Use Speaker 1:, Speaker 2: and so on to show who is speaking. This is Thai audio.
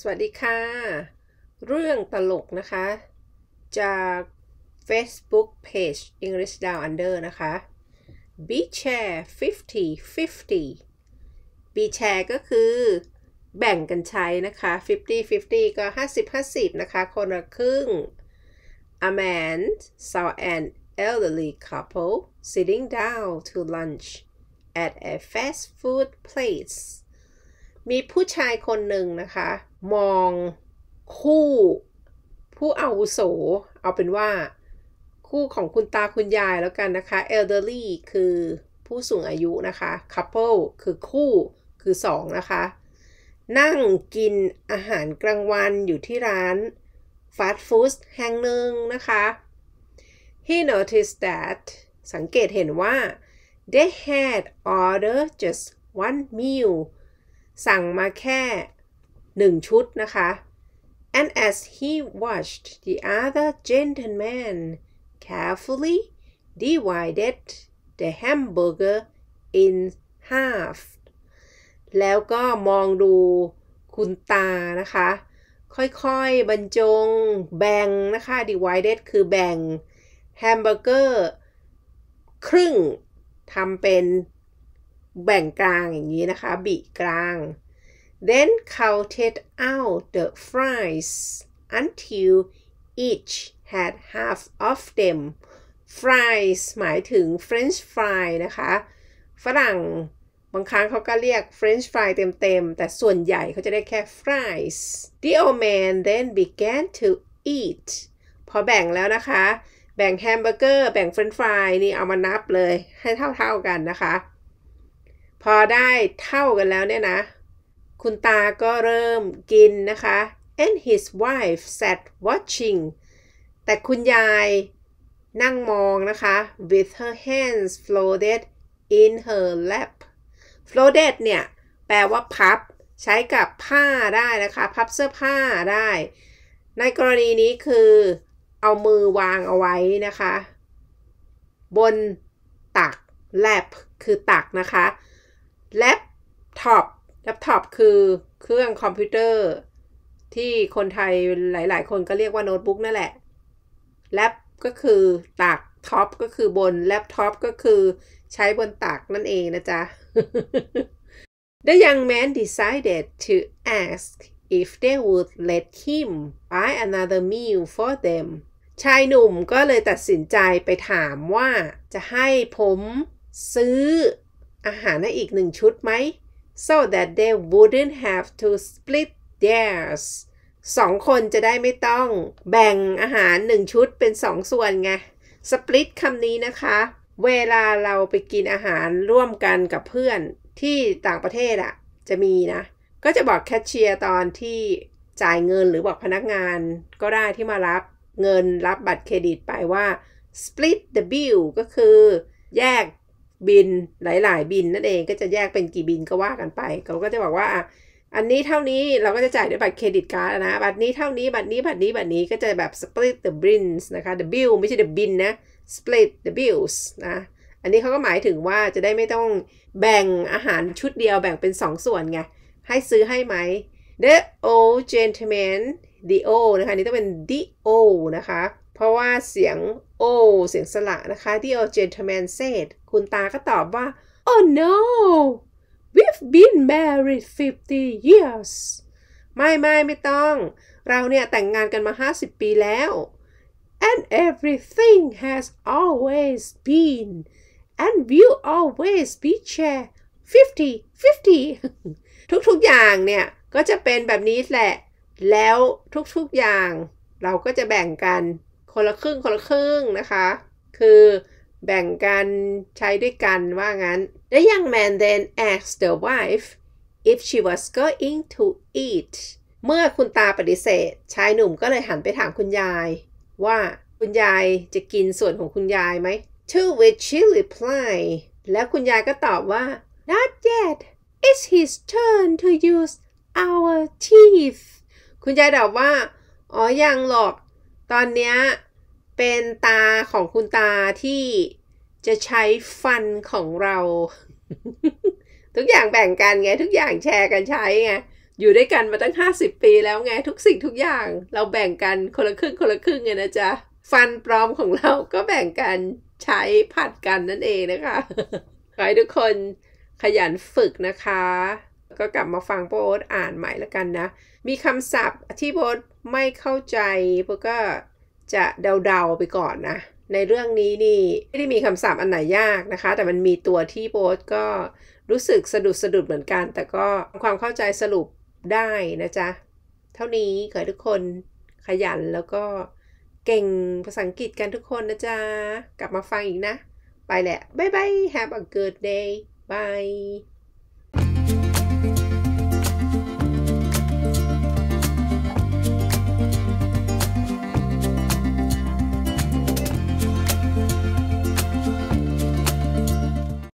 Speaker 1: สวัสดีค่ะ เรื่องตลกนะคะ จาก Facebook Page English Down Under นะคะ b e share 50 50 b share ก็คือแบ่งกันใช้นะคะ 50 50 ก็ 50 50 นะคะ คนละครึ่ง A man saw an elderly couple sitting down to lunch at a fast food place มีผู้ชายคนหนึ่งนะคะ มองคู่ ผู้อาวุโส เอาเป็นว่า คู่ของคุณตาคุณยายแล้วกันนะคะ elderly คือผู้สูงอายุนะคะ couple คือคู่คือสองนะคะ นั่งกินอาหารกลางวันอยู่ที่ร้านฟาสต์ฟู้ดแห่งหนึ่งนะคะ he noticed that สังเกตเห็นว่า they had ordered just one meal สั่งมาแค่1ชุดนะคะ and as he watched the other gentleman carefully divided the hamburger in half แล้วก็มองดูคุณตานะคะ ค่อยๆบรรจงแบ่งนะคะ divided คือแบ่งแฮมเบอร์เกอร์ครึ่งทำเป็นแบ่งกลางอย่างนี้นะคะบีกลาง then counted out the fries until each had half of them fries หมายถึง french fry นะคะ ฝรั่ง บางครั้งเขาก็เรียก french fry เต็ม ๆ แต่ส่วนใหญ่เขาจะได้แค่ fries the old man then began to eat พอแบ่งแล้วนะคะ แบ่งแฮมเบอร์เกอร์ แบ่งเฟรนช์ฟรายนี่เอามานับเลยให้เท่า ๆ กันนะคะพอได้เท่ากันแล้วเนี่ยนะ คุณตาก็เริ่มกินนะคะ and his wife sat watching แต่คุณยายนั่งมองนะคะ with her hands folded in her lap folded เนี่ยแปลว่าพับใช้กับผ้าได้นะคะ พับเสื้อผ้าได้ ในกรณีนี้คือเอามือวางเอาไว้นะคะ บนตัก lap คือตักนะคะแล็ปท็อปแล็ปท็อปคือเครื่องคอมพิวเตอร์ ที่คนไทยหลายๆ คนก็เรียกว่าโน้ตบุ๊กนั่นแหละแล็ปก็คือตักท็อปก็คือบนแล็ปท็อปก็คือใช้บนตักนั่นเองนะจ๊ะ The young man decided to ask if they would let him buy another meal for them ชายหนุ่มก็เลยตัดสินใจไปถามว่าจะให้ผมซื้ออาหารอีกหนึ่งชุดไหม so that they wouldn't have to split theirs สองคนจะได้ไม่ต้องแบ่งอาหารหนึ่งชุดเป็นสองส่วนไง split คำนี้นะคะ เวลาเราไปกินอาหารร่วมกันกับเพื่อนที่ต่างประเทศอะจะมีนะ ก็จะบอกแคชเชียร์ตอนที่จ่ายเงินหรือบอกพนักงาน ก็ได้ที่มารับเงินรับบัตรเครดิตไปว่า split the bill ก็คือแยกบินหลายๆบินนั่นเองก็จะแยกเป็นกี่บินก็ว่ากันไปเราก็จะบอกว่า อันนี้เท่านี้เราก็จะจ่ายด้วยบัตรเครดิตการ์ดนะบัตรนี้เท่านี้บัตรนี้บัตรนี้บัตรนี้ก็จะแบบ split the bills นะคะ the bill ไม่ใช่ the bin นะ split the bills นะอันนี้เขาก็หมายถึงว่าจะได้ไม่ต้องแบ่งอาหารชุดเดียวแบ่งเป็น 2 ส่วนไงให้ซื้อให้ไหม the old gentleman the old นะคะนี่ต้องเป็น the old นะคะเพราะว่าเสียง โอ เสียงสระนะคะที่โอเจนท l e m a n said คุณตาก็ตอบว่า oh no we've been married 50 years ไม่ไม่ไม่ต้อง เราเนี่ย แต่งงานกันมา 50 ปีแล้ว and everything has always been and will always be share 50 50ทุก ๆ อย่างเนี่ย ก็จะเป็นแบบนี้แหละ แล้วทุก ๆ อย่าง เราก็จะแบ่งกันคนละครึ่ง คนละครึ่ง นะคะ คือแบ่งกัน ใช้ด้วยกันว่างั้น The young man then asked the wife if she was going to eat เมื่อคุณตาปฏิเสธชายหนุ่มก็เลยหันไปถามคุณยาย ว่าคุณยายจะกินส่วนของคุณยายไหม To which she replied แล้วคุณยายก็ตอบว่า Not yet It's his turn to use our teeth คุณยายตอบว่า อ๋อยังหรอกตอนเนี้ยเป็นตาของคุณตาที่จะใช้ฟันของเรา ทุกอย่างแบ่งกันไงทุกอย่างแชร์กันใช้ไงอยู่ด้วยกันมาตั้ง 50 ปีแล้วไง ทุกสิ่งทุกอย่างเราแบ่งกันคนละครึ่งคนละครึ่งไงนะจ๊ะ ฟันปลอมของเราก็แบ่งกันใช้ผัดกันนั่นเองนะคะขอให้ทุกคนขยันฝึกนะคะ ก็กลับมาฟังโบสอ่านใหม่แล้วกันนะ มีคำศัพท์ที่โบสไม่เข้าใจโบก็จะเดาๆไปก่อนนะ ในเรื่องนี้นี่ ไม่ได้มีคำสัพอันไหนยากนะคะ แต่มันมีตัวที่โบสก็รู้สึกสะดุดสะดุดเหมือนกัน แต่ก็ความเข้าใจสรุปได้นะจ๊ะ เท่านี้ขอให้ทุกคนขยันแล้วก็เก่งภาษาอังกฤษกันทุกคนนะจ๊ะ กลับมาฟังอีกนะ ไปแหละบ๊ายบาย have a good day bye